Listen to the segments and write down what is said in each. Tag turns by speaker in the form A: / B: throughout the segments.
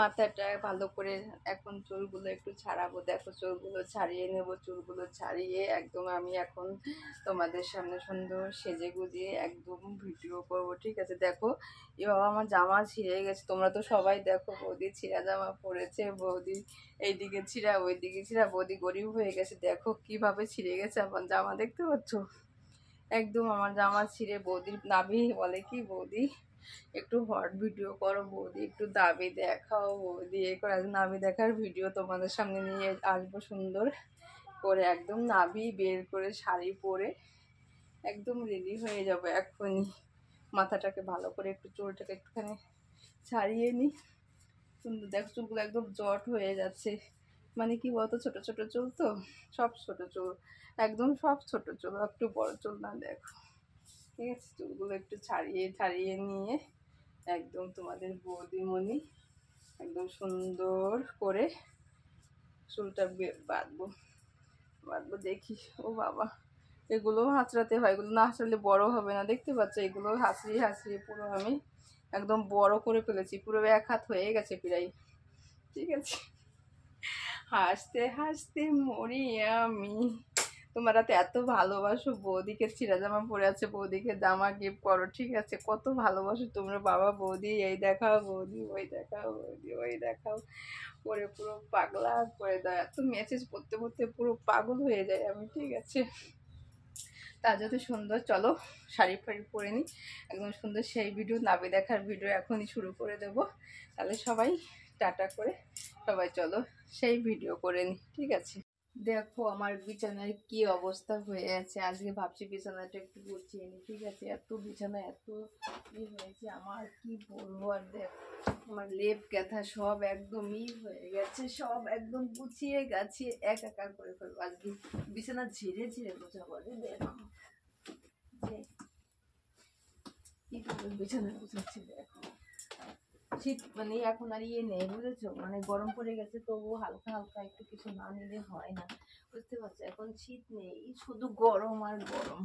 A: মাথাটা ভালো করে এখন চুলগুলো একটু ছাড়াবো দেখো চুলগুলো ছাড়িয়ে নেব চুলগুলো ছাড়িয়ে একদম আমি এখন তোমাদের সামনে সুন্দর সেজে গুজিয়ে একদম ভিডিও করবো ঠিক আছে দেখো এ বাবা আমার জামা ছিঁড়ে গেছে তোমরা তো সবাই দেখো বৌদি ছিঁড়া জামা পরেছে বৌদি এইদিকে ছিঁড়া ওইদিকে ছিঁড়া বৌদি গরিব হয়ে গেছে দেখো কিভাবে ছিঁড়ে গেছে আমার জামা দেখতে পাচ্ছ একদম আমার জামা ছিঁড়ে বৌদির নাভি বলে কি বৌদি একটু হট ভিডিও করো বৌদি একটু দাবি দেখাও বৌদি এ করে নাবি দেখার ভিডিও তোমাদের সামনে নিয়ে আসবো সুন্দর করে একদম নাবি বের করে শাড়ি পরে একদম রেডি হয়ে যাবো এখনই মাথাটাকে ভালো করে একটু চুলটাকে একটুখানি ছাড়িয়ে নিই সুন্দর দেখো চুলগুলো একদম জট হয়ে যাচ্ছে মানে কি বলতো ছোট ছোট চুল তো সব ছোট চুল একদম সব ছোট চুল একটু বড় চুল না দেখো ঠিক আছে চুলগুলো একটু ছাড়িয়ে ছাড়িয়ে নিয়ে একদম তোমাদের বৌদিমণি একদম সুন্দর করে চুলটা বাঁধবো বাঁধবো দেখি ও বাবা এগুলো হাঁচড়াতে হয় এগুলো না হাঁচড়ালে বড় হবে না দেখতে পাচ্ছ এগুলো হাসিয়ে হাসিয়ে পুরো আমি একদম বড় করে ফেলেছি পুরো এক হাত হয়ে গেছে প্রায় ঠিক আছে হাসতে হাসতে মরি আমি তোমরা তো এত ভালোবাসো বৌদিকে চিরাজামা জামা পরে আছে বৌদিকে জামা গিফট করো ঠিক আছে কত ভালোবাসো তোমরা বাবা বৌদি এই দেখাও বৌদি ওই দেখাও বৌদি ওই দেখাও পরে পুরো পাগলা করে দেয় এত মেসেজ পড়তে পড়তে পুরো পাগল হয়ে যায় আমি ঠিক আছে তার যত সুন্দর চলো শাড়ি ফাড়ি পরে নিই একদম সুন্দর সেই ভিডিও নাবি দেখার ভিডিও এখনই শুরু করে দেব তাহলে সবাই টাটা করে সবাই চলো সেই ভিডিও করে নিই ঠিক আছে দেখো আমার বিছানার কি অবস্থা হয়ে আছে আজকে ভাবছি বিছানাটা একটু গুছিয়ে নি ঠিক আছে এত বিছানা এত ই হয়েছে আমার কি বলবো আর দেখ আমার লেপ ক্যাথা সব একদমই হয়ে গেছে সব একদম গুছিয়ে গেছে এক একা করে ফেলবো আজকে বিছানা ঝিরে ঝিরে বোঝা বলে দেখ কি বিছানা গুছাচ্ছি দেখো শীত মানে এখন আর ইয়ে নেই বুঝেছো মানে গরম পড়ে গেছে তবু হালকা হালকা একটু কিছু না নিলে হয় না বুঝতে পারছো এখন শীত নেই শুধু গরম আর গরম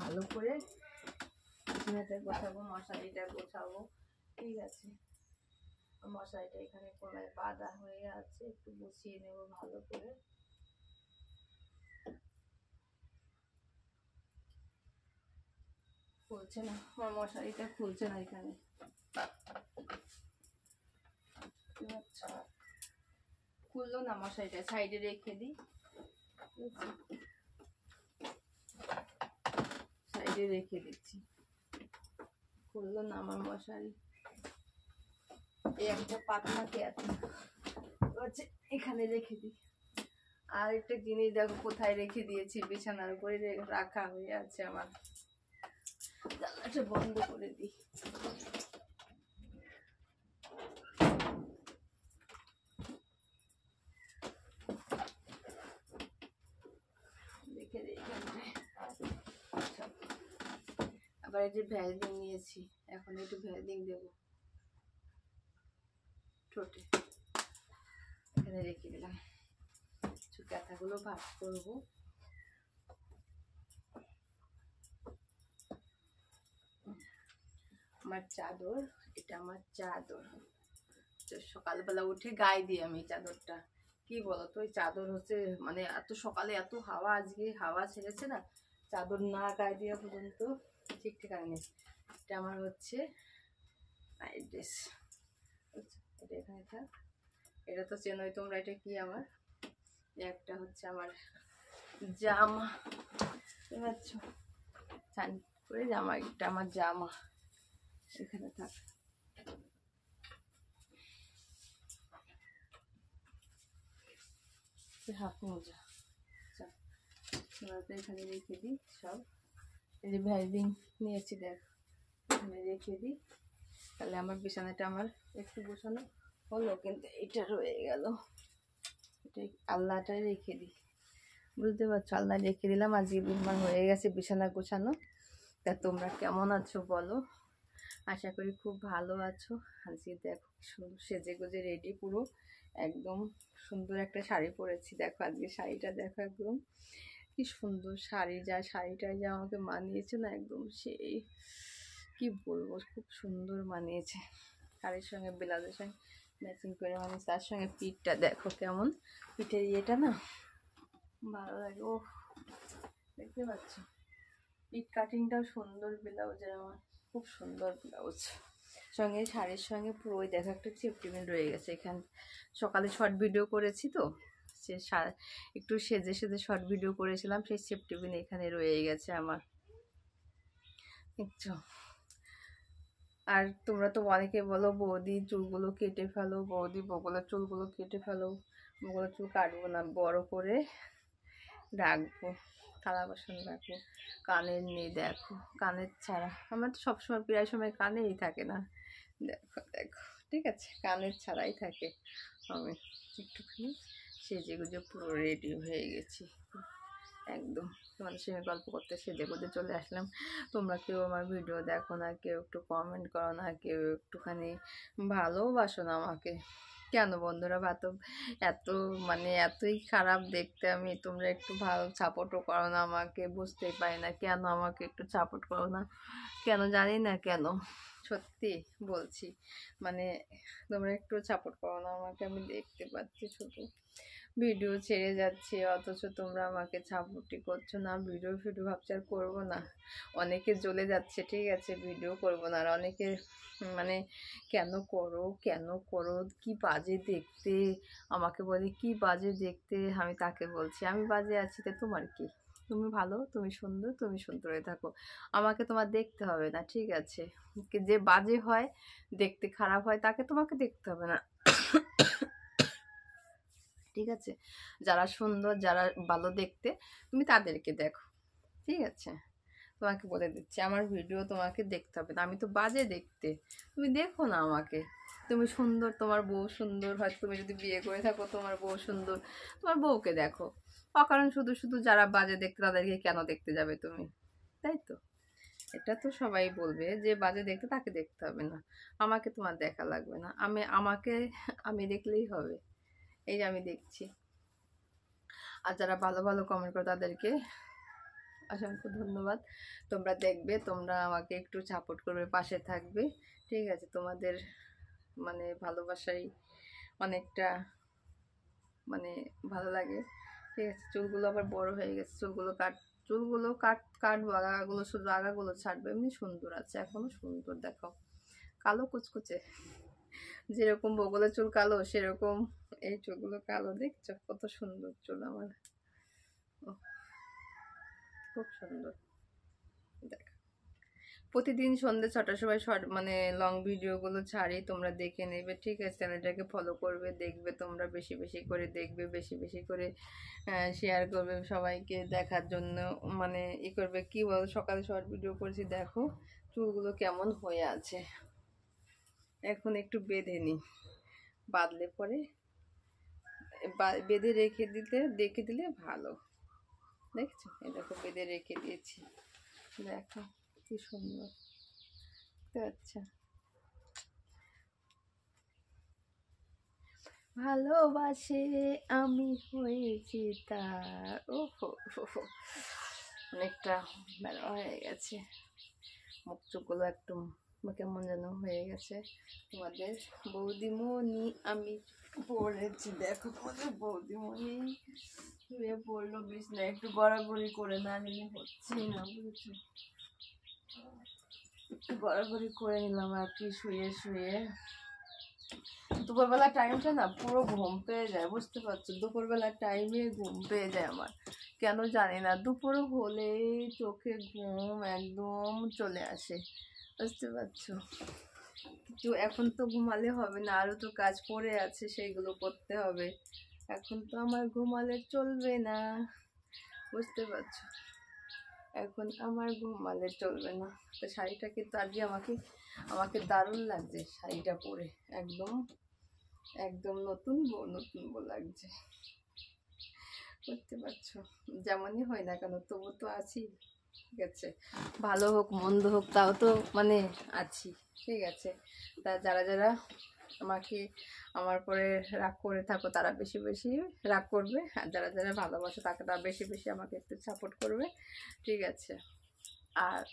A: ভালো করে বিছানাটা গোছাবো মশারিটা গোছাবো ঠিক আছে মশারিটা এখানে কোনায় বাঁধা হয়ে আছে একটু বসিয়ে নেবো ভালো করে খুলছে না আমার মশারিটা খুলছে না এখানে খুললো না মশারিটা সাইডে রেখে দিই সাইডে রেখে দিচ্ছি খুললো না আমার মশারি এই একটা পাতলাকে আছে এখানে রেখে দিই আর একটা জিনিস দেখো কোথায় রেখে দিয়েছি বিছানার উপরে রাখা হয়ে আছে আমার জ্বালাটা বন্ধ করে দিই রেখে দিই আবার একটু যে নিয়েছি এখন একটু ভ্যালডিং দেবো ঠোঁটে এখানে রেখে দিলাম কিছু কাঁথাগুলো ভাগ করবো আমার চাদর এটা আমার চাদর তো সকালবেলা উঠে গায়ে দিই আমি চাদরটা কি বলো তো ওই চাদর হচ্ছে মানে এত সকালে এত হাওয়া আজকে হাওয়া ছেড়েছে না চাদর না গায়ে দেওয়া পর্যন্ত ঠিক ঠিকানা নেই এটা আমার হচ্ছে নাইট ড্রেস আচ্ছা, এটা এখানে থাক এটা তো চেনই তোমরা এটা কি আমার একটা হচ্ছে আমার জামা বুঝতে পারছো স্নান করে জামা একটা আমার জামা এখানে থাক হাফ মোজা তো এখানে রেখে দিই সব এই যে ভ্যালডিং নিয়েছি দেখ এখানে রেখে দিই তাহলে আমার বিছানাটা আমার একটু গোছানো হলো কিন্তু এটা রয়ে গেল এটা আল্লাহটা রেখে দিই বুঝতে পারছো আল্লাহ রেখে দিলাম আজকে আমার হয়ে গেছে বিছানা গোছানো তা তোমরা কেমন আছো বলো আশা করি খুব ভালো আছো আজকে দেখো সেজে গুজে রেডি পুরো একদম সুন্দর একটা শাড়ি পরেছি দেখো আজকে শাড়িটা দেখো একদম কি সুন্দর শাড়ি যা শাড়িটা যা আমাকে মানিয়েছে না একদম সেই কি বলবো খুব সুন্দর মানিয়েছে শাড়ির সঙ্গে ব্লাউজের সঙ্গে ম্যাচিং করে মানে তার সঙ্গে পিঠটা দেখো কেমন পিঠের ইয়েটা না ভালো লাগে ও দেখতে পাচ্ছ পিঠ কাটিংটাও সুন্দর ব্লাউজের আমার খুব সুন্দর ব্লাউজ সঙ্গে শাড়ির সঙ্গে পুরো ওই দেখা একটা চিপটিমেন্ট রয়ে গেছে এখান সকালে শর্ট ভিডিও করেছি তো সে একটু সেজে সেজে শর্ট ভিডিও করেছিলাম সেই সেফটিবিন এখানে রয়ে গেছে আমার একটু আর তোমরা তো অনেকে বলো বৌদি চুলগুলো কেটে ফেলো বৌদি বগলার চুলগুলো কেটে ফেলো বগলার চুল কাটবো না বড় করে রাখবো থালা বাসন দেখো কানের নেই দেখো কানের ছাড়া আমার তো সবসময় প্রায় সময় কানেই থাকে না দেখো দেখো ঠিক আছে কানের ছাড়াই থাকে আমি একটুখানি সেজে গুজে পুরো রেডি হয়ে গেছি একদম তোমাদের সঙ্গে গল্প করতে সেজে গুজে চলে আসলাম তোমরা কেউ আমার ভিডিও দেখো না কেউ একটু কমেন্ট করো না কেউ একটুখানি ভালোবাসো না আমাকে কেন বন্ধুরা বাতব এত মানে এতই খারাপ দেখতে আমি তোমরা একটু ভালো সাপোর্টও করো না আমাকে বুঝতেই পারি না কেন আমাকে একটু সাপোর্ট করো না কেন জানি না কেন সত্যি বলছি মানে তোমরা একটু সাপোর্ট করো না আমাকে আমি দেখতে পাচ্ছি শুধু ভিডিও ছেড়ে যাচ্ছে অথচ তোমরা আমাকে ছাপুটি করছো না ভিডিও ফিডিও ভাবছি আর করবো না অনেকে জ্বলে যাচ্ছে ঠিক আছে ভিডিও করবো না আর অনেকে মানে কেন করো কেন করো কি বাজে দেখতে আমাকে বলে কি বাজে দেখতে আমি তাকে বলছি আমি বাজে আছি তা তোমার কি তুমি ভালো তুমি সুন্দর তুমি সুন্দর হয়ে থাকো আমাকে তোমার দেখতে হবে না ঠিক আছে যে বাজে হয় দেখতে খারাপ হয় তাকে তোমাকে দেখতে হবে না ঠিক আছে যারা সুন্দর যারা ভালো দেখতে তুমি তাদেরকে দেখো ঠিক আছে তোমাকে বলে দিচ্ছি আমার ভিডিও তোমাকে দেখতে হবে না আমি তো বাজে দেখতে তুমি দেখো না আমাকে তুমি সুন্দর তোমার বউ সুন্দর হয়তো তুমি যদি বিয়ে করে থাকো তোমার বউ সুন্দর তোমার বউকে দেখো অকারণ শুধু শুধু যারা বাজে দেখতে তাদেরকে কেন দেখতে যাবে তুমি তাই তো এটা তো সবাই বলবে যে বাজে দেখতে তাকে দেখতে হবে না আমাকে তোমার দেখা লাগবে না আমি আমাকে আমি দেখলেই হবে এই যে আমি দেখছি আর যারা ভালো ভালো কমেন্ট করো তাদেরকে অসংখ্য ধন্যবাদ তোমরা দেখবে তোমরা আমাকে একটু সাপোর্ট করবে পাশে থাকবে ঠিক আছে তোমাদের মানে ভালোবাসাই অনেকটা মানে ভালো লাগে ঠিক আছে চুলগুলো আবার বড় হয়ে গেছে চুলগুলো কাট চুলগুলো কাট কাটবো আগাগুলো শুধু আগাগুলো ছাড়বে এমনি সুন্দর আছে এখনও সুন্দর দেখো কালো কুচকুচে যেরকম বগলের চুল কালো সেরকম এই চুলগুলো কালো দেখছো কত সুন্দর চুল আমার খুব সুন্দর দেখ প্রতিদিন সন্ধ্যে ছটার সময় শর্ট মানে লং ভিডিওগুলো ছাড়ি তোমরা দেখে নেবে ঠিক আছে চ্যানেলটাকে ফলো করবে দেখবে তোমরা বেশি বেশি করে দেখবে বেশি বেশি করে শেয়ার করবে সবাইকে দেখার জন্য মানে ই করবে কী বল সকালে শর্ট ভিডিও করেছি দেখো চুলগুলো কেমন হয়ে আছে এখন একটু বেঁধে নিই বাঁধলে পরে বেঁধে রেখে দিতে রেখে দিলে ভালো দেখছো এ দেখো বেঁধে রেখে দিয়েছি দেখো কি সুন্দর আচ্ছা ভালোবাসে আমি হয়েছি তার ও অনেকটা বেলা হয়ে গেছে মুখ চোখগুলো একটু বা কেমন যেন হয়ে গেছে তোমাদের বৌদিমণি আমি পড়েছি দেখো তোমাদের বৌদিমণি শুয়ে পড়লো বিছনা একটু গড়াগড়ি করে না নিলে হচ্ছে না বুঝেছো একটু গড়াগড়ি করে নিলাম আর কি শুয়ে শুয়ে দুপুরবেলা টাইমটা না পুরো ঘুম পেয়ে যায় বুঝতে পারছো দুপুরবেলার টাইমে ঘুম পেয়ে যায় আমার কেন জানি না দুপুর হলেই চোখে ঘুম একদম চলে আসে বুঝতে পারছো তো এখন তো ঘুমালে হবে না আরও তো কাজ পড়ে আছে সেইগুলো করতে হবে এখন তো আমার ঘুমালে চলবে না বুঝতে পারছো এখন আমার ঘুমালে চলবে না তো শাড়িটা কিন্তু আজকে আমাকে আমাকে দারুণ লাগছে শাড়িটা পরে একদম একদম নতুন বউ নতুন বউ লাগছে বুঝতে পারছো যেমনই হয় না কেন তবু তো আছি ঠিক আছে ভালো হোক মন্দ হোক তাও তো মানে আছি ঠিক আছে তা যারা যারা আমাকে আমার পরে রাগ করে থাকো তারা বেশি বেশি রাগ করবে আর যারা যারা ভালোবাসো তাকে তারা বেশি বেশি আমাকে একটু সাপোর্ট করবে ঠিক আছে আর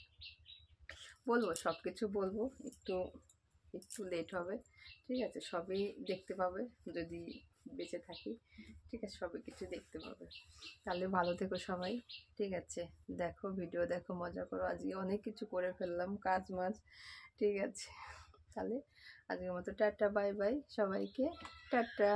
A: বলবো সব কিছু বলবো একটু একটু লেট হবে ঠিক আছে সবই দেখতে পাবে যদি বেঁচে থাকি ঠিক আছে সবাই কিছু দেখতে পাবে তাহলে ভালো থেকো সবাই ঠিক আছে দেখো ভিডিও দেখো মজা করো আজকে অনেক কিছু করে ফেললাম কাজ মাছ ঠিক আছে তাহলে আজকের মতো টাটা বাই বাই সবাইকে টাটা